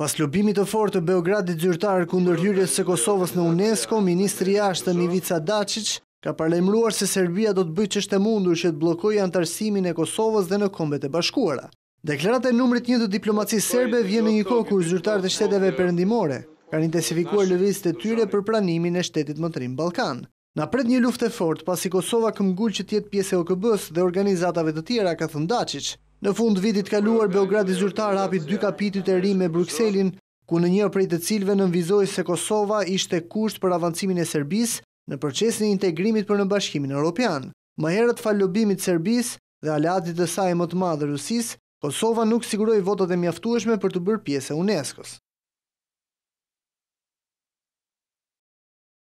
Pas lëbimit të fortë të Beogradit zyrtarë kundër hyrjes se Kosovës në UNESCO, Ministri Ashtë Mivica Dacic ka parlemruar se Serbia do të bëjtë që mundur që të blokojë antarësimin e Kosovës dhe në kombet e bashkuara. Deklarate numrit një të diplomaci vjen vjene një kohë kur zyrtarë të shteteve përëndimore, ka një tesifikuar e të tyre për pranimin e shtetit më të rinë Balkan. Në apret një luft e fort, pasi Kosova këmgull që tjetë pjese OKB-së dhe organizatave të tjera, ka thëndaciq, Në fund vitit kaluar, Beogradi Zyrtar hapi dy kapitit e ri me Bruxellin, ku në një prej të cilve nënvizoj se Kosova ishte kusht për avancimin e Serbis në procesin e integrimit për në bashkimin Europian. Më herët falobimit Serbis dhe aleatit të saj më të madhe Rusis, Kosova nuk siguroi votat e mjaftueshme për të bërë pjesë e unesco së